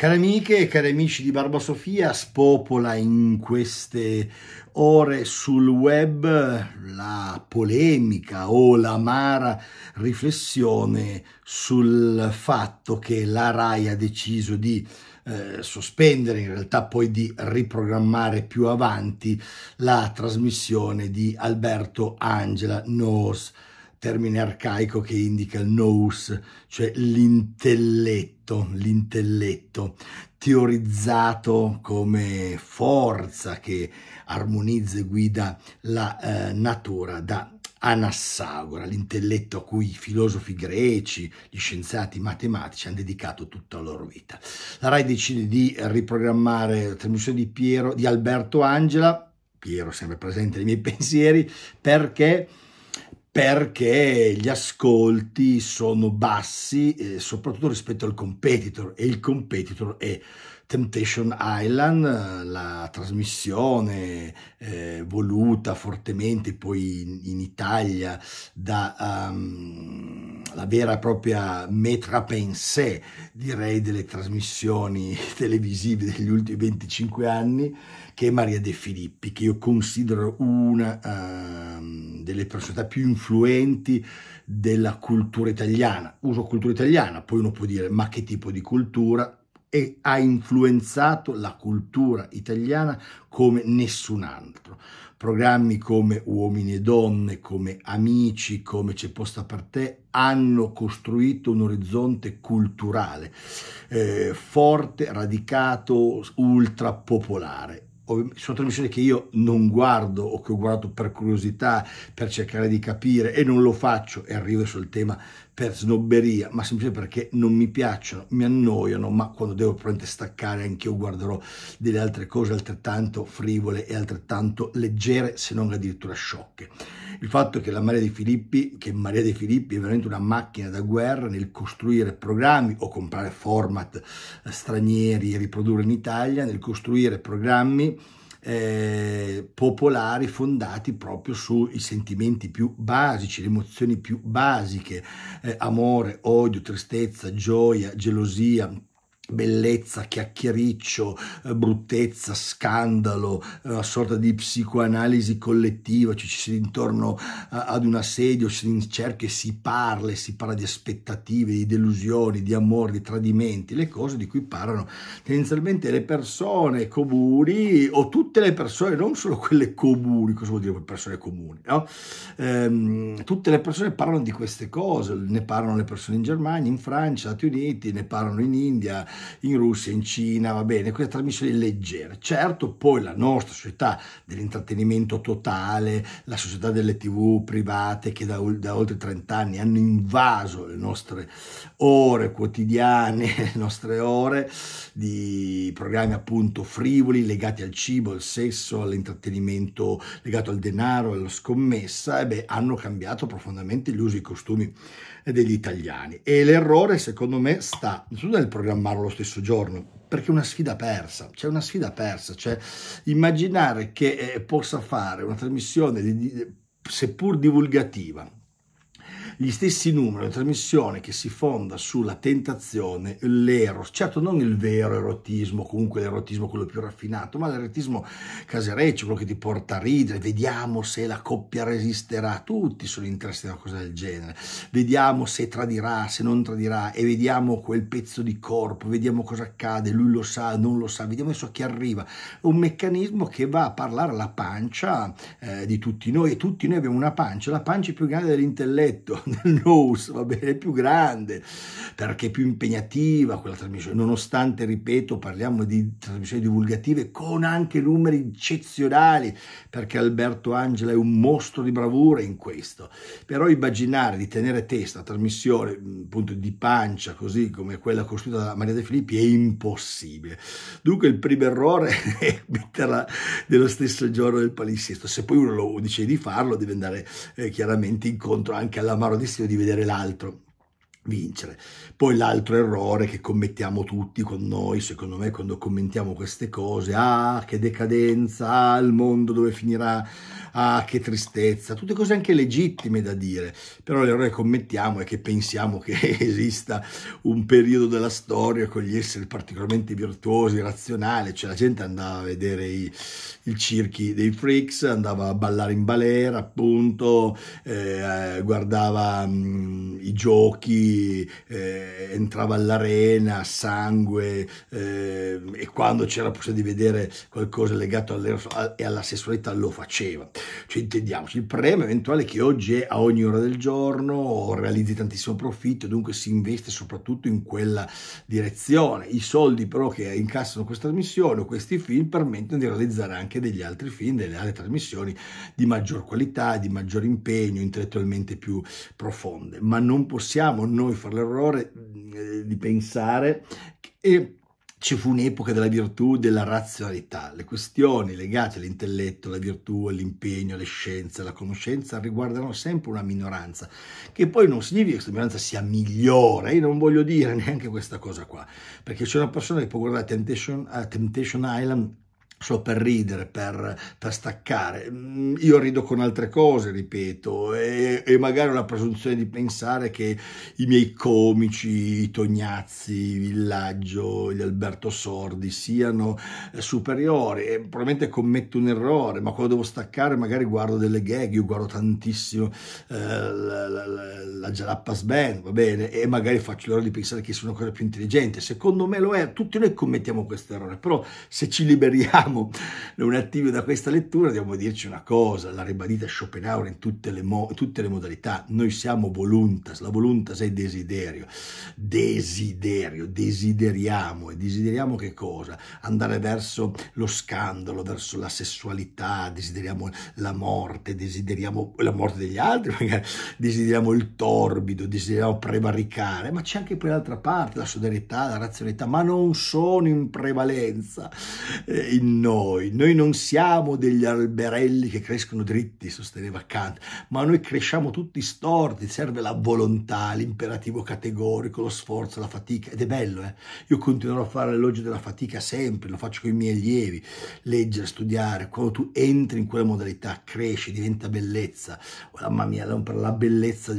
Cari amiche e cari amici di Barba Sofia, spopola in queste ore sul web la polemica o l'amara riflessione sul fatto che la RAI ha deciso di eh, sospendere, in realtà poi di riprogrammare più avanti la trasmissione di Alberto Angela Nos termine arcaico che indica il nous, cioè l'intelletto, l'intelletto teorizzato come forza che armonizza e guida la eh, natura da Anassagora, l'intelletto a cui i filosofi greci, gli scienziati matematici hanno dedicato tutta la loro vita. La RAI decide di riprogrammare la trasmissione di, Piero, di Alberto Angela, Piero sempre presente nei miei pensieri, perché perché gli ascolti sono bassi eh, soprattutto rispetto al competitor e il competitor è Temptation Island, eh, la trasmissione eh, voluta fortemente poi in, in Italia da um, la vera e propria metra pensée, direi, delle trasmissioni televisive degli ultimi 25 anni, che è Maria De Filippi, che io considero una... Uh, delle personalità più influenti della cultura italiana. Uso cultura italiana, poi uno può dire ma che tipo di cultura? E ha influenzato la cultura italiana come nessun altro. Programmi come Uomini e Donne, come Amici, come C'è posta per te hanno costruito un orizzonte culturale eh, forte, radicato, ultra popolare sono trasmissioni che io non guardo o che ho guardato per curiosità, per cercare di capire e non lo faccio e arrivo sul tema per snobberia, ma semplicemente perché non mi piacciono, mi annoiano, ma quando devo probabilmente staccare anch'io guarderò delle altre cose altrettanto frivole e altrettanto leggere, se non addirittura sciocche il fatto che la Maria dei Filippi, che Maria dei Filippi è veramente una macchina da guerra nel costruire programmi o comprare format eh, stranieri e riprodurre in Italia, nel costruire programmi eh, popolari fondati proprio sui sentimenti più basici, le emozioni più basiche, eh, amore, odio, tristezza, gioia, gelosia, bellezza, chiacchiericcio, eh, bruttezza, scandalo, eh, una sorta di psicoanalisi collettiva, cioè ci si intorno ad un assedio, si cerca e si parla, si parla di aspettative, di delusioni, di amori, di tradimenti, le cose di cui parlano tendenzialmente le persone comuni o tutte le persone, non solo quelle comuni, cosa vuol dire persone comuni? No? Ehm, tutte le persone parlano di queste cose, ne parlano le persone in Germania, in Francia, Stati Uniti, ne parlano in India, in Russia, in Cina, va bene, queste trasmissioni leggere. Certo, poi la nostra società dell'intrattenimento totale, la società delle tv private che da, da oltre 30 anni hanno invaso le nostre ore quotidiane, le nostre ore di programmi appunto frivoli legati al cibo, al sesso, all'intrattenimento legato al denaro, alla scommessa, e beh, hanno cambiato profondamente gli usi e i costumi eh, degli italiani. E l'errore, secondo me, sta nel programmarlo lo stesso giorno, perché è una sfida persa, c'è una sfida persa, cioè immaginare che eh, possa fare una trasmissione di, di, seppur divulgativa gli stessi numeri, una trasmissione che si fonda sulla tentazione, l'eros, certo non il vero erotismo, comunque l'erotismo quello più raffinato, ma l'erotismo casereccio, quello che ti porta a ridere, vediamo se la coppia resisterà, tutti sono interessati a una cosa del genere, vediamo se tradirà, se non tradirà e vediamo quel pezzo di corpo, vediamo cosa accade, lui lo sa, non lo sa, vediamo adesso chi arriva, un meccanismo che va a parlare alla pancia eh, di tutti noi e tutti noi abbiamo una pancia, la pancia è più grande dell'intelletto, del news, va bene, più grande, perché più impegnativa quella trasmissione, nonostante, ripeto, parliamo di trasmissioni divulgative con anche numeri eccezionali, perché Alberto Angela è un mostro di bravura in questo, però immaginare di tenere testa a trasmissione, appunto di pancia, così come quella costruita da Maria De Filippi, è impossibile. Dunque il primo errore è metterla nello stesso giorno del palinsesto, se poi uno lo dice di farlo deve andare eh, chiaramente incontro anche all'amaro rischio di vedere l'altro vincere. Poi l'altro errore che commettiamo tutti con noi, secondo me, quando commentiamo queste cose, ah, che decadenza, ah, il mondo dove finirà, ah, che tristezza, tutte cose anche legittime da dire, però l'errore che commettiamo è che pensiamo che esista un periodo della storia con gli esseri particolarmente virtuosi, razionali, cioè la gente andava a vedere i, il circhi dei freaks, andava a ballare in balera, appunto, eh, eh guardava mh, mm, i giochi, eh, entrava all'arena, sangue eh, e quando c'era possibilità di vedere qualcosa legato all e alla sessualità lo faceva. Cioè intendiamoci, il premio eventuale che oggi è a ogni ora del giorno, realizzi tantissimo profitto, dunque si investe soprattutto in quella direzione. I soldi però che incassano questa trasmissione o questi film permettono di realizzare anche degli altri film, delle altre trasmissioni di maggior qualità, di maggior impegno, intellettualmente più profonde, ma non possiamo noi fare l'errore mm, eh, di pensare che ci fu un'epoca della virtù e della razionalità. Le questioni legate all'intelletto, alla virtù, all'impegno, alle scienze, alla conoscenza riguardano sempre una minoranza, che poi non significa che questa minoranza sia migliore, io non voglio dire neanche questa cosa qua, perché c'è una persona che può guardare Temptation, uh, Temptation Island so per ridere, per, per, staccare. Mm, io rido con altre cose, ripeto, e, e, magari ho la presunzione di pensare che i miei comici, i Tognazzi, i Villaggio, gli Alberto Sordi siano eh, superiori. E probabilmente commetto un errore, ma quando devo staccare magari guardo delle gag, io guardo tantissimo eh, la, la, la, Jalapas Band, va bene, e magari faccio l'ora di pensare che sono una cosa più intelligente. Secondo me lo è, tutti noi commettiamo questo errore, però se ci liberiamo usciamo un attimo da questa lettura, dobbiamo dirci una cosa, l'ha ribadita Schopenhauer in tutte le, mo, tutte le, modalità, noi siamo voluntas, la voluntas è desiderio, desiderio, desideriamo e desideriamo che cosa? Andare verso lo scandalo, verso la sessualità, desideriamo la morte, desideriamo la morte degli altri, magari desideriamo il torbido, desideriamo prevaricare, ma c'è anche poi l'altra parte, la solidarietà, la razionalità, ma non sono in prevalenza, eh, in noi, noi non siamo degli alberelli che crescono dritti, sosteneva Kant, ma noi cresciamo tutti storti, serve la volontà, l'imperativo categorico, lo sforzo, la fatica, ed è bello, eh? io continuerò a fare l'elogio della fatica sempre, lo faccio con i miei allievi, leggere, studiare, quando tu entri in quella modalità cresci, diventa bellezza, oh, mamma mia, la bellezza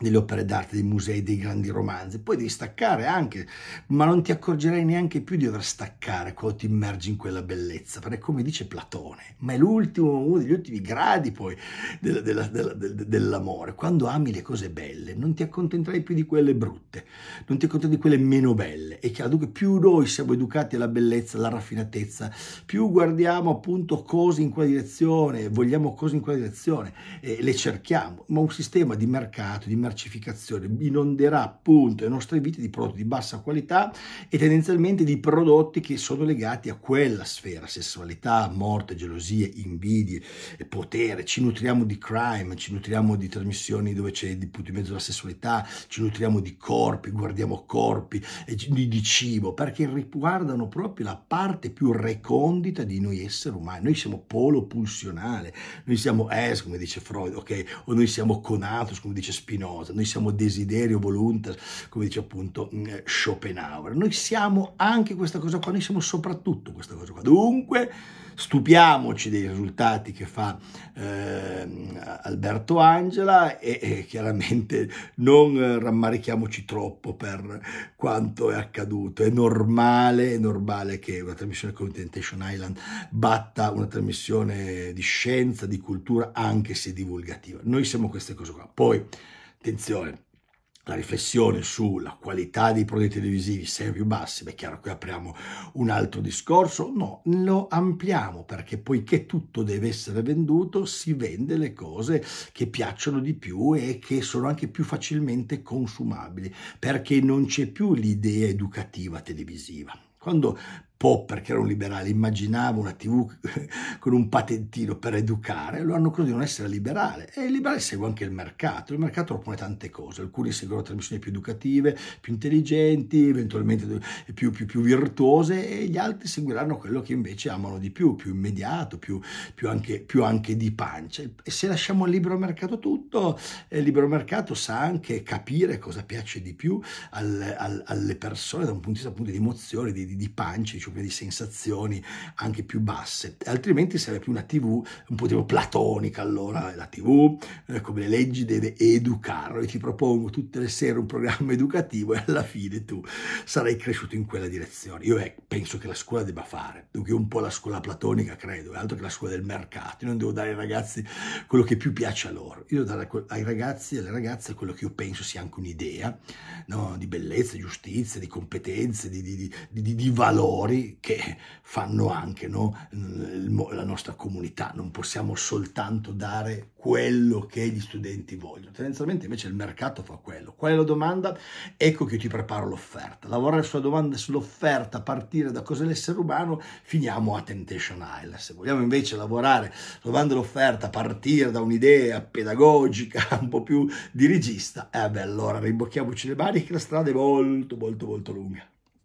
delle opere d'arte, dei musei, dei grandi romanzi, poi devi staccare anche, ma non ti accorgerai neanche più di dover staccare quando ti immergi in quella bellezza, perché come dice Platone, ma è l'ultimo, uno degli ultimi gradi poi dell'amore, della, della, dell quando ami le cose belle non ti accontenterai più di quelle brutte, non ti accontenterai di quelle meno belle, e chiaro, dunque più noi siamo educati alla bellezza, alla raffinatezza, più guardiamo appunto cose in quella direzione, vogliamo cose in quella direzione, e le cerchiamo, ma un sistema di mercato, di mercato, mercificazione, inonderà appunto le nostre vite di prodotti di bassa qualità e tendenzialmente di prodotti che sono legati a quella sfera, sessualità, morte, gelosie, invidie, eh, potere, ci nutriamo di crime, ci nutriamo di trasmissioni dove c'è di punto in mezzo la sessualità, ci nutriamo di corpi, guardiamo corpi, eh, di, di cibo, perché riguardano proprio la parte più recondita di noi esseri umani, noi siamo polo pulsionale, noi siamo es, come dice Freud, ok, o noi siamo conatus, come dice Spinoza, cosa, noi siamo desiderio, voluntas, come dice appunto mm, Schopenhauer, noi siamo anche questa cosa qua, noi siamo soprattutto questa cosa qua. Dunque stupiamoci dei risultati che fa eh, Alberto Angela e, e, chiaramente non rammarichiamoci troppo per quanto è accaduto. È normale, è normale che una trasmissione come Temptation Island batta una trasmissione di scienza, di cultura, anche se divulgativa. Noi siamo queste cose qua. Poi Attenzione, la riflessione sulla qualità dei prodotti televisivi sempre più bassi, beh, chiaro qui apriamo un altro discorso, no, lo ampliamo perché poiché tutto deve essere venduto, si vende le cose che piacciono di più e che sono anche più facilmente consumabili, perché non c'è più l'idea educativa televisiva. Quando Popper, che era un liberale, immaginava una TV con un patentino per educare, lo hanno creduto di non essere liberale. E il liberale segue anche il mercato. Il mercato propone tante cose. Alcuni seguono trasmissioni più educative, più intelligenti, eventualmente più, più, più, virtuose, e gli altri seguiranno quello che invece amano di più, più immediato, più, più anche, anche, di pancia. E se lasciamo al libero mercato tutto, eh, il libero mercato sa anche capire cosa piace di più al, al, alle persone da un punto di vista appunto, di emozioni, di, di, di pancia, cioè di sensazioni anche più basse, altrimenti sarebbe più una TV un po' tipo platonica, allora la TV eh, come le leggi deve educarlo, e ti propongo tutte le sere un programma educativo e alla fine tu sarai cresciuto in quella direzione. Io eh, penso che la scuola debba fare, dunque un po' la scuola platonica credo, è altro che la scuola del mercato, io non devo dare ai ragazzi quello che più piace a loro, io devo dare ai ragazzi e alle ragazze quello che io penso sia anche un'idea no? di bellezza, di giustizia, di competenze, di, di, di, di valori valori che fanno anche no, la nostra comunità. Non possiamo soltanto dare quello che gli studenti vogliono. Tendenzialmente invece il mercato fa quello. Qual è la domanda? Ecco che io ti preparo l'offerta. Lavorare sulla domanda e sull'offerta, partire da cos'è l'essere umano, finiamo a Temptation Island. Se vogliamo invece lavorare sulla domanda e l'offerta, partire da un'idea pedagogica un po' più dirigista, eh beh allora rimbocchiamoci le mani che la strada è molto molto molto lunga.